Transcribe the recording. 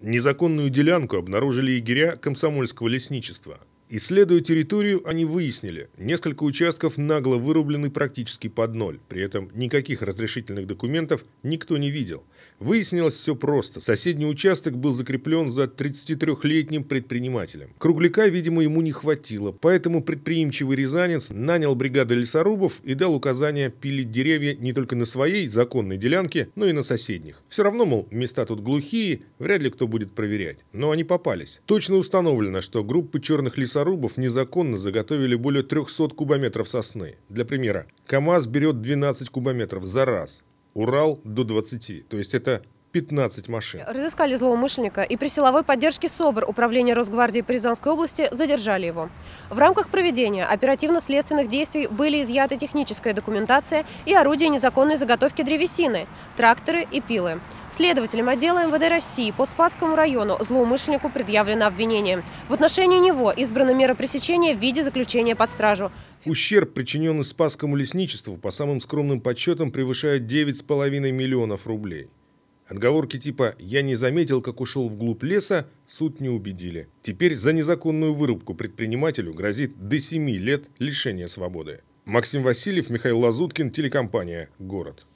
Незаконную делянку обнаружили егеря комсомольского лесничества – Исследуя территорию, они выяснили, несколько участков нагло вырублены практически под ноль, при этом никаких разрешительных документов никто не видел. Выяснилось все просто. Соседний участок был закреплен за 33-летним предпринимателем. Кругляка, видимо, ему не хватило, поэтому предприимчивый рязанец нанял бригады лесорубов и дал указание пилить деревья не только на своей законной делянке, но и на соседних. Все равно, мол, места тут глухие, вряд ли кто будет проверять. Но они попались. Точно установлено, что группы черных лесорубов лесорубов незаконно заготовили более 300 кубометров сосны. Для примера, КАМАЗ берет 12 кубометров за раз, Урал до 20, то есть это 15 машин. Разыскали злоумышленника и при силовой поддержке СОБР Управления Росгвардии Рязанской области задержали его. В рамках проведения оперативно-следственных действий были изъяты техническая документация и орудия незаконной заготовки древесины, тракторы и пилы. Следователем отдела МВД России по Спасскому району злоумышленнику предъявлено обвинение. В отношении него избрана мера пресечения в виде заключения под стражу. Ущерб, причиненный Спасскому лесничеству, по самым скромным подсчетам, превышает 9,5 миллионов рублей. Отговорки типа «я не заметил, как ушел вглубь леса» суд не убедили. Теперь за незаконную вырубку предпринимателю грозит до 7 лет лишения свободы. Максим Васильев, Михаил Лазуткин, телекомпания «Город».